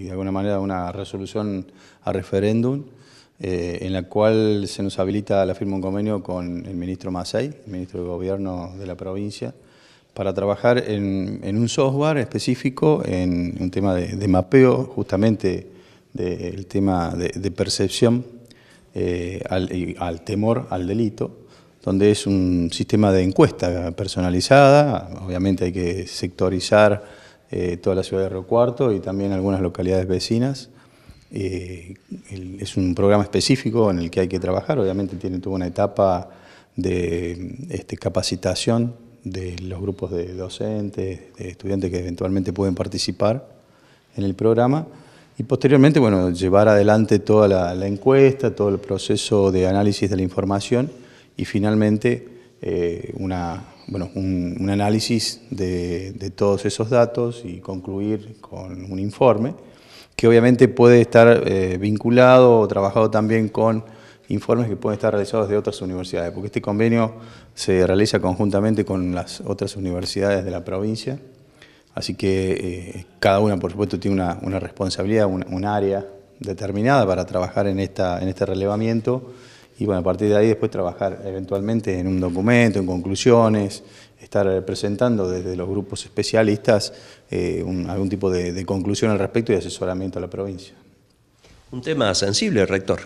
y de alguna manera una resolución a referéndum eh, en la cual se nos habilita la firma un convenio con el ministro Macei, ministro de Gobierno de la provincia, para trabajar en, un software específico, en un tema de, mapeo, justamente del tema de, percepción eh, al, al temor al delito, donde es un sistema de encuesta personalizada, obviamente hay que sectorizar eh, toda la ciudad de Río Cuarto y también algunas localidades vecinas. Eh, es un programa específico en el que hay que trabajar, obviamente tiene, toda una etapa de este, capacitación de los grupos de docentes, de estudiantes que eventualmente pueden participar en el programa y posteriormente bueno, llevar adelante toda la, encuesta, todo el proceso de análisis de la información y finalmente eh, una, bueno, un, análisis de, todos esos datos y concluir con un informe que obviamente puede estar eh, vinculado o trabajado también con informes que pueden estar realizados de otras universidades, porque este convenio se realiza conjuntamente con las otras universidades de la provincia, así que eh, cada una, por supuesto, tiene una, una responsabilidad, un, área determinada para trabajar en, esta, en este relevamiento y bueno, a partir de ahí después trabajar eventualmente en un documento, en conclusiones, estar presentando desde los grupos especialistas eh, algún tipo de, conclusión al respecto y asesoramiento a la provincia. Un tema sensible, rector.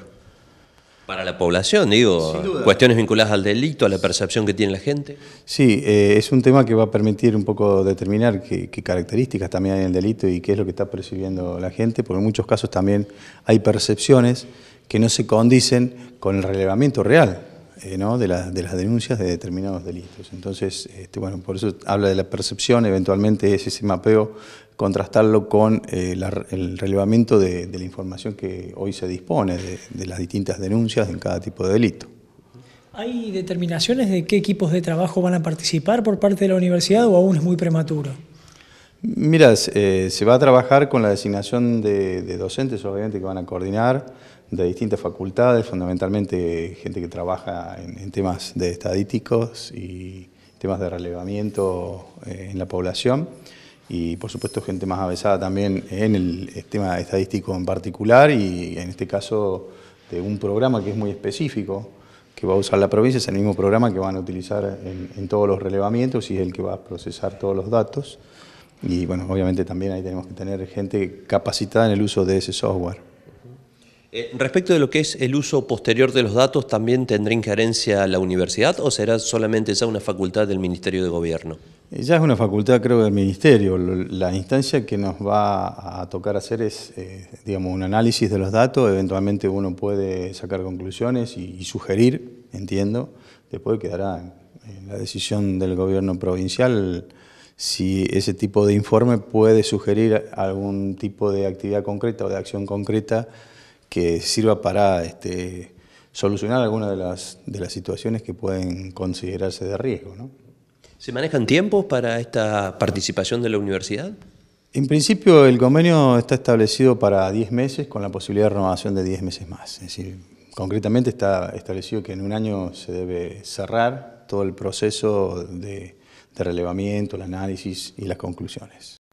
Para la población, digo, cuestiones vinculadas al delito, a la percepción que tiene la gente. Sí, eh, es un tema que va a permitir un poco determinar qué características también hay en el delito y qué es lo que está percibiendo la gente, porque en muchos casos también hay percepciones que no se condicen con el relevamiento real eh, de, las denuncias de determinados delitos. Entonces, este, bueno, por eso habla de la percepción, eventualmente es ese mapeo, contrastarlo con eh, el relevamiento de, la información que hoy se dispone de, las distintas denuncias en cada tipo de delito. ¿Hay determinaciones de qué equipos de trabajo van a participar por parte de la universidad o aún es muy prematuro? Mira, se eh, va a trabajar con la designación de, docentes, obviamente, que van a coordinar, de distintas facultades, fundamentalmente gente que trabaja en, temas de estadísticos y temas de relevamiento eh, en la población y por supuesto gente más avesada también en el tema estadístico en particular y en este caso de un programa que es muy específico que va a usar la provincia, es el mismo programa que van a utilizar en, en todos los relevamientos y es el que va a procesar todos los datos. Y bueno, obviamente también ahí tenemos que tener gente capacitada en el uso de ese software. Eh, respecto de lo que es el uso posterior de los datos, ¿también tendrá injerencia la universidad o será solamente ya una facultad del Ministerio de Gobierno? Eh, ya es una facultad, creo, del Ministerio. La instancia que nos va a tocar hacer es, eh, digamos, un análisis de los datos. Eventualmente uno puede sacar conclusiones y, y sugerir, entiendo. Después quedará en la decisión del gobierno provincial si ese tipo de informe puede sugerir algún tipo de actividad concreta o de acción concreta que sirva para este, solucionar algunas de las, situaciones que pueden considerarse de riesgo. ¿Se manejan tiempos para esta participación de la universidad? En principio el convenio está establecido para 10 meses con la posibilidad de renovación de 10 meses más. Es decir, concretamente está establecido que en un año se debe cerrar todo el proceso de relevamiento, el análisis y las conclusiones.